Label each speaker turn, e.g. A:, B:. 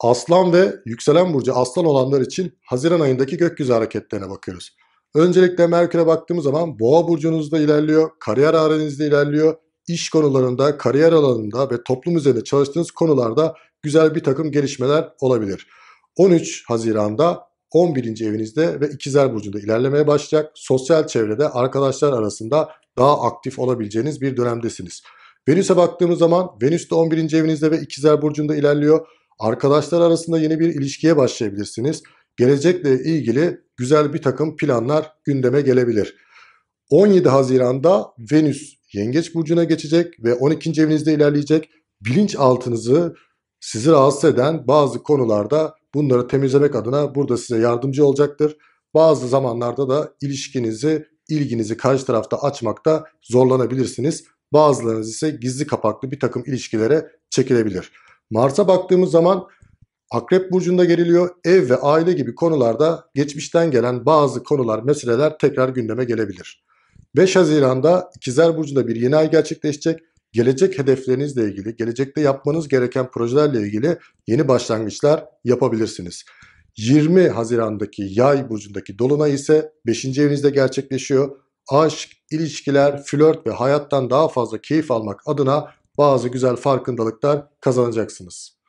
A: Aslan ve yükselen burcu aslan olanlar için Haziran ayındaki gökyüzü hareketlerine bakıyoruz. Öncelikle Merkür'e baktığımız zaman boğa burcunuzda ilerliyor, kariyer arenizde ilerliyor. İş konularında, kariyer alanında ve toplum üzerinde çalıştığınız konularda güzel bir takım gelişmeler olabilir. 13 Haziran'da 11. evinizde ve ikizler burcunda ilerlemeye başlayacak. Sosyal çevrede arkadaşlar arasında daha aktif olabileceğiniz bir dönemdesiniz. Venüs'e baktığımız zaman Venüs de 11. evinizde ve ikizler burcunda ilerliyor. Arkadaşlar arasında yeni bir ilişkiye başlayabilirsiniz. Gelecekle ilgili güzel bir takım planlar gündeme gelebilir. 17 Haziran'da Venüs Yengeç Burcu'na geçecek ve 12. evinizde ilerleyecek. Bilinçaltınızı sizi rahatsız eden bazı konularda bunları temizlemek adına burada size yardımcı olacaktır. Bazı zamanlarda da ilişkinizi, ilginizi karşı tarafta açmakta zorlanabilirsiniz. Bazılarınız ise gizli kapaklı bir takım ilişkilere çekilebilir. Mars'a baktığımız zaman Akrep Burcu'nda geriliyor. Ev ve aile gibi konularda geçmişten gelen bazı konular, meseleler tekrar gündeme gelebilir. 5 Haziran'da İkizler Burcu'nda bir yeni ay gerçekleşecek. Gelecek hedeflerinizle ilgili, gelecekte yapmanız gereken projelerle ilgili yeni başlangıçlar yapabilirsiniz. 20 Haziran'daki Yay burcundaki dolunay ise 5. evinizde gerçekleşiyor. Aşk, ilişkiler, flört ve hayattan daha fazla keyif almak adına bazı güzel farkındalıklar kazanacaksınız.